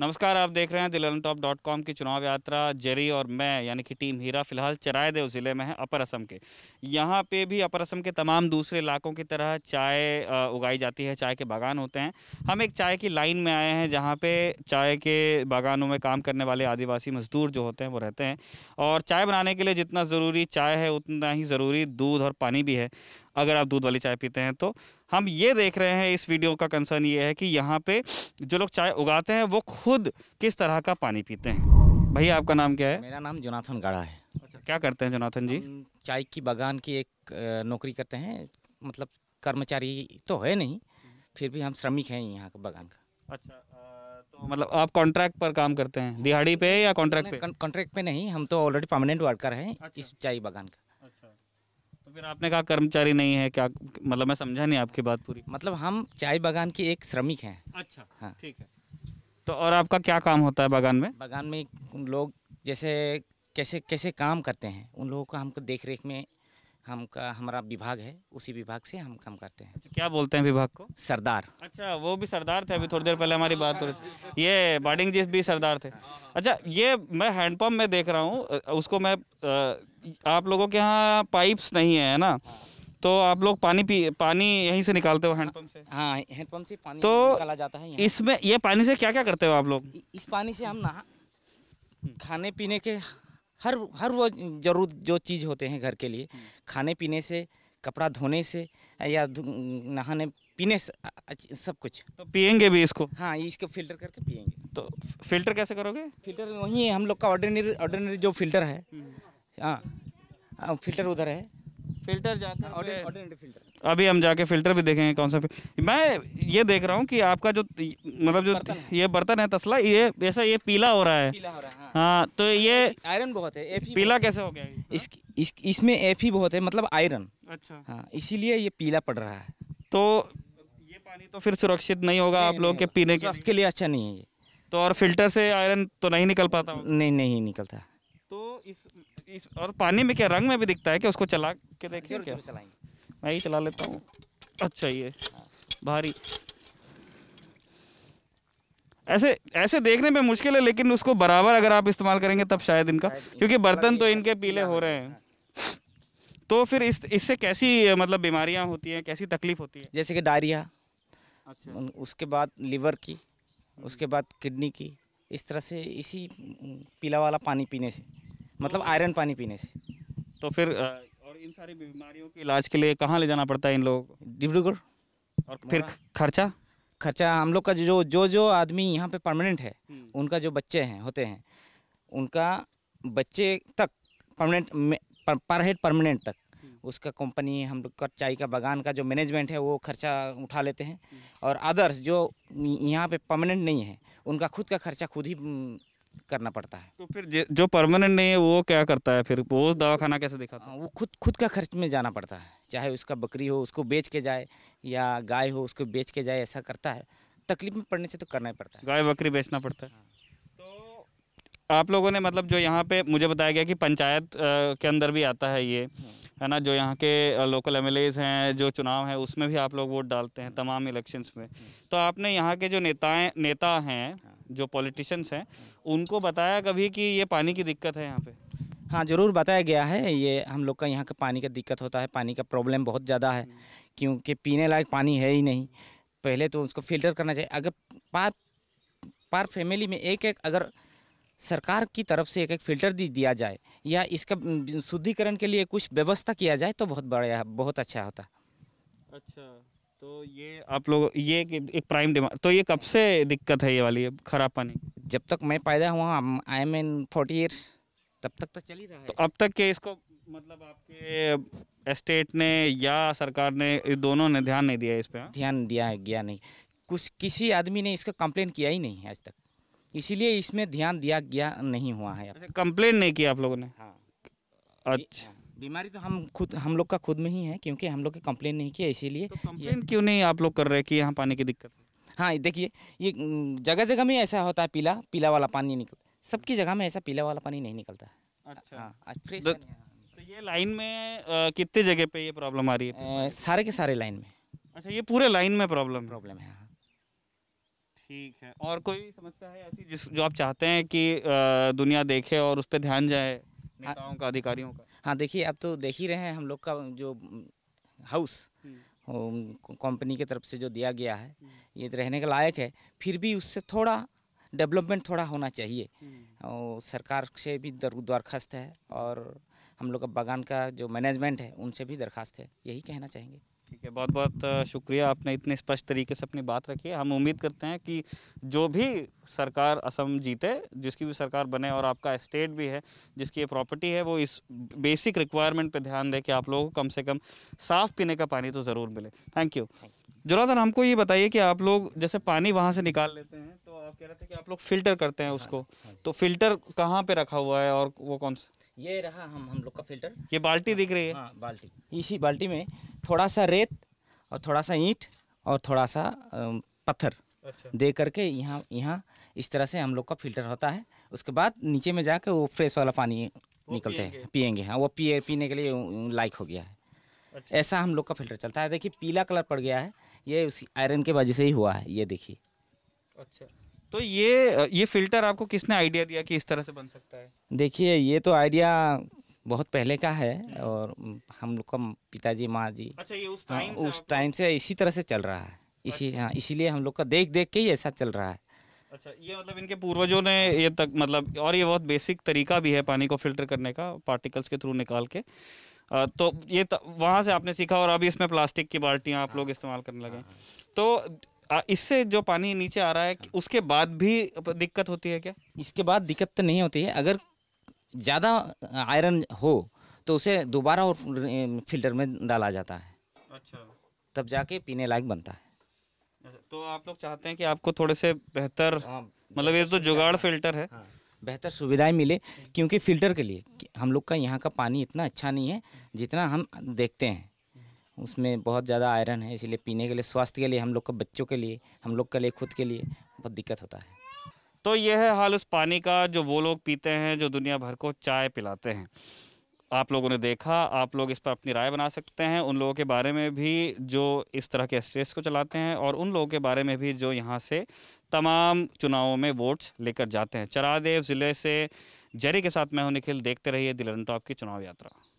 नमस्कार आप देख रहे हैं दिलन टॉप डॉट कॉम की चुनाव यात्रा जेरी और मैं यानी कि टीम हीरा फिलहाल चरायदेव ज़िले में है अपर असम के यहाँ पे भी अपर असम के तमाम दूसरे इलाकों की तरह चाय उगाई जाती है चाय के बागान होते हैं हम एक चाय की लाइन में आए हैं जहाँ पे चाय के बागानों में काम करने वाले आदिवासी मजदूर जो होते हैं वो रहते हैं और चाय बनाने के लिए जितना ज़रूरी चाय है उतना ही ज़रूरी दूध और पानी भी है अगर आप दूध वाली चाय पीते हैं तो हम ये देख रहे हैं इस वीडियो का कंसर्न ये है कि यहाँ पे जो लोग चाय उगाते हैं वो खुद किस तरह का पानी पीते हैं भैया आपका नाम क्या है मेरा नाम जोनाथन गाढ़ा है अच्छा क्या करते हैं जोनाथन जी चाय की बागान की एक नौकरी करते हैं मतलब कर्मचारी तो है नहीं फिर भी हम श्रमिक हैं यहाँ का बागान का अच्छा तो मतलब आप कॉन्ट्रैक्ट पर काम करते हैं दिहाड़ी पे या कॉन्ट्रैक्ट पे कॉन्ट्रैक्ट पे नहीं हम तो ऑलरेडी परमानेंट वर्कर हैं अच्छा। इस चाय बागान का फिर आपने कहा कर्मचारी नहीं है क्या मतलब मैं समझा नहीं आपकी बात पूरी मतलब हम चाय बागान की एक श्रमिक हैं अच्छा हाँ ठीक है तो और आपका क्या काम होता है बागान में बागान में लोग जैसे कैसे कैसे काम करते हैं उन लोगों का हमको देख रेख में हम का हमारा विभाग है उसी विभाग से हम काम करते हैं तो क्या बोलते हैं विभाग को सरदार अच्छा वो भी सरदार थे अभी थोड़ी देर पहले हमारी बात हो रही थी ये बाडिंग जी भी सरदार थे अच्छा ये मैं हैंडपम्प में देख रहा हूँ उसको मैं आप लोगों के यहाँ पाइप्स नहीं है ना तो आप लोग पानी पी पानी यहीं से निकालते हो हैंडपम्प से हाँ हैंडपम्प से पानी तो निकाला जाता है इसमें ये पानी से क्या क्या करते हो आप लोग इस पानी से हम नहा खाने पीने के हर हर वो जरूर जो चीज़ होते हैं घर के लिए हम्म। खाने पीने से कपड़ा धोने से या नहाने पीने से सब कुछ तो पियेंगे भी इसको हाँ इसको फिल्टर करके पियेंगे तो फिल्टर कैसे करोगे फिल्टर वहीं है हम लोग का ऑर्डिनरी ऑर्डिनरी जो फिल्टर है हम्म। हाँ, हाँ फिल्टर उधर है फिल्टर जाकर हाँ, ऑर्डिनरी फिल्टर अभी हम जाके फिल्टर भी देखेंगे कौन सा मैं ये देख रहा हूँ कि आपका जो मतलब जो बर्तन ये बर्तन है तसला ये ऐसा ये पीला हो रहा है, पीला हो रहा है। हाँ तो ये आयरन बहुत है पीला कैसे हो गया इस, इस इसमें एफ ही बहुत है मतलब आयरन अच्छा हाँ इसीलिए ये पीला पड़ रहा है तो ये पानी तो फिर सुरक्षित नहीं होगा आप लोग के पीने के लिए अच्छा नहीं है ये तो और फिल्टर से आयरन तो नहीं निकल पाता नहीं नहीं निकलता तो इस इस और पानी में क्या रंग में भी दिखता है कि उसको चला के हाँ, देखिए क्या चलाएंगे मैं ही चला लेता हूँ अच्छा ये हाँ। भारी ऐसे ऐसे देखने पे मुश्किल है लेकिन उसको बराबर अगर आप इस्तेमाल करेंगे तब शायद इनका क्योंकि बर्तन तो इनके पीले हाँ। हो रहे हैं तो फिर इस इससे कैसी मतलब बीमारियां होती हैं कैसी तकलीफ होती है जैसे कि डायरिया अच्छा उसके बाद लीवर की हम्म। उसके बाद किडनी की इस तरह से इसी पीला वाला पानी पीने से मतलब आयरन पानी पीने से तो फिर और इन सारी बीमारियों के इलाज के लिए कहाँ ले जाना पड़ता है इन लोगों को डिब्रूगढ़ और फिर खर्चा खर्चा हम लोग का जो जो जो आदमी यहाँ पे परमानेंट है हम्म। उनका जो बच्चे हैं होते हैं उनका बच्चे तक परमानेंट पर हेड परमानेंट तक हम्म। उसका कंपनी हम लोग का चाय का बागान का जो मैनेजमेंट है वो खर्चा उठा लेते हैं हम्म। और अदर्स जो यहाँ पे परमानेंट नहीं है उनका खुद का खर्चा खुद ही करना पड़ता है तो फिर जो परमानेंट नहीं है वो क्या करता है फिर वो दवाखाना कैसे दिखाता है हाँ, वो खुद खुद का खर्च में जाना पड़ता है चाहे उसका बकरी हो उसको बेच के जाए या गाय हो उसको बेच के जाए ऐसा करता है तकलीफ में पड़ने से तो करना ही पड़ता है गाय बकरी बेचना पड़ता है हाँ। तो आप लोगों ने मतलब जो यहाँ पे मुझे बताया गया कि पंचायत के अंदर भी आता है ये हाँ। है ना जो यहाँ के लोकल एम हैं जो चुनाव हैं उसमें भी आप लोग वोट डालते हैं तमाम इलेक्शंस में तो आपने यहाँ के जो नेताएं नेता हैं जो पॉलिटिशियंस हैं उनको बताया कभी कि ये पानी की दिक्कत है यहाँ पे हाँ ज़रूर बताया गया है ये हम लोग का यहाँ का पानी का दिक्कत होता है पानी का प्रॉब्लम बहुत ज़्यादा है क्योंकि पीने लायक पानी है ही नहीं पहले तो उसको फिल्टर करना चाहिए अगर पार पार फैमिली में एक एक अगर सरकार की तरफ से एक एक फिल्टर दी दिया जाए या इसका शुद्धिकरण के लिए कुछ व्यवस्था किया जाए तो बहुत बढ़िया बहुत अच्छा होता अच्छा तो ये आप लोग ये एक, प्राइम डिमांड तो ये कब से दिक्कत है ये वाली खराब पानी जब तक मैं पैदा हुआ I am in forty years तब तक तो चल ही रहा तो है तो अब तक के इसको मतलब आपके एस्टेट ने या सरकार ने दोनों ने ध्यान नहीं दिया इस पर हाँ? ध्यान दिया है गया नहीं कुछ किसी आदमी ने इसका कंप्लेन किया ही नहीं है आज तक इसीलिए इसमें ध्यान दिया गया नहीं हुआ है कंप्लेन अच्छा, नहीं किया आप लोगों ने हाँ अच्छा हाँ। बीमारी तो हम खुद हम लोग का खुद में ही है क्योंकि हम लोग के कंप्लेन नहीं किया इसीलिए तो कंप्लेन क्यों नहीं आप लोग कर रहे हैं कि यहाँ पानी की दिक्कत हाँ देखिए ये जगह जगह में ऐसा होता है पीला पीला वाला पानी निकल सबकी जगह में ऐसा पीला वाला पानी नहीं निकलता अच्छा हाँ, तो, तो ये लाइन में कितने जगह पे ये प्रॉब्लम आ रही है सारे के सारे लाइन में अच्छा ये पूरे लाइन में प्रॉब्लम प्रॉब्लम है हाँ। ठीक है और कोई समस्या है ऐसी जिस जो आप चाहते हैं कि दुनिया देखे और उस पर ध्यान जाए हाँ। नेताओं का अधिकारियों का हाँ देखिए अब तो देख ही रहे हैं हम लोग का जो हाउस कंपनी की तरफ से जो दिया गया है ये तो रहने के लायक है फिर भी उससे थोड़ा डेवलपमेंट थोड़ा होना चाहिए और सरकार से भी दरखास्त है और हम लोग का बागान का जो मैनेजमेंट है उनसे भी दरखास्त है यही कहना चाहेंगे बहुत बहुत शुक्रिया आपने इतने स्पष्ट तरीके से अपनी बात रखी है हम उम्मीद करते हैं कि जो भी सरकार असम जीते जिसकी भी सरकार बने और आपका स्टेट भी है जिसकी ये प्रॉपर्टी है वो इस बेसिक रिक्वायरमेंट पर ध्यान दे कि आप लोगों को कम से कम साफ़ पीने का पानी तो ज़रूर मिले थैंक यू जोराधन हमको ये बताइए कि आप लोग जैसे पानी वहाँ से निकाल लेते हैं तो आप कह रहे थे कि आप लोग फ़िल्टर करते हैं हाँ उसको हाँ तो फ़िल्टर कहाँ पर रखा हुआ है और वो कौन सा ये रहा हम हम लोग का फिल्टर ये बाल्टी दिख रही है हाँ, बाल्टी इसी बाल्टी में थोड़ा सा रेत और थोड़ा सा ईंट और थोड़ा सा पत्थर अच्छा। दे करके यहाँ यहाँ इस तरह से हम लोग का फिल्टर होता है उसके बाद नीचे में जाके वो फ्रेश वाला पानी निकलते हैं पियेंगे हाँ वो पिए पीने के लिए लाइक हो गया है अच्छा। ऐसा हम लोग का फिल्टर चलता है देखिए पीला कलर पड़ गया है ये उस आयरन के वजह से ही हुआ है ये देखिए अच्छा तो ये ये फिल्टर आपको किसने आइडिया दिया कि इस तरह से बन सकता है देखिए ये तो आइडिया बहुत पहले का है और हम लोग का पिताजी माँ जी अच्छा ये उस टाइम हाँ, उस टाइम से इसी तरह से चल रहा है इसी अच्छा। हाँ इसीलिए हम लोग का देख देख के ही ऐसा चल रहा है अच्छा ये मतलब इनके पूर्वजों ने ये तक मतलब और ये बहुत बेसिक तरीका भी है पानी को फिल्टर करने का पार्टिकल्स के थ्रू निकाल के आ, तो ये वहाँ से आपने सीखा और अभी इसमें प्लास्टिक की बाल्टियाँ आप हाँ। लोग इस्तेमाल करने लगे हाँ, तो इससे जो पानी नीचे आ रहा है उसके बाद भी दिक्कत होती है क्या इसके बाद दिक्कत तो नहीं होती है अगर ज़्यादा आयरन हो तो उसे दोबारा और फिल्टर में डाला जाता है अच्छा तब जाके पीने लायक बनता है अच्छा, तो आप लोग चाहते हैं कि आपको थोड़े से बेहतर हाँ, मतलब ये तो जुगाड़ फिल्टर है हाँ, बेहतर सुविधाएं मिले क्योंकि फिल्टर के लिए हम लोग का यहाँ का पानी इतना अच्छा नहीं है जितना हम देखते हैं उसमें बहुत ज़्यादा आयरन है इसलिए पीने के लिए स्वास्थ्य के लिए हम लोग का बच्चों के लिए हम लोग के लिए खुद के लिए बहुत दिक्कत होता है तो यह है हाल उस पानी का जो वो लोग पीते हैं जो दुनिया भर को चाय पिलाते हैं आप लोगों ने देखा आप लोग इस पर अपनी राय बना सकते हैं उन लोगों के बारे में भी जो इस तरह के स्टेट्स को चलाते हैं और उन लोगों के बारे में भी जो यहाँ से तमाम चुनावों में वोट्स लेकर जाते हैं चरादेव ज़िले से जरी के साथ मैं हूँ निखिल देखते रहिए दिलन टॉप की चुनाव यात्रा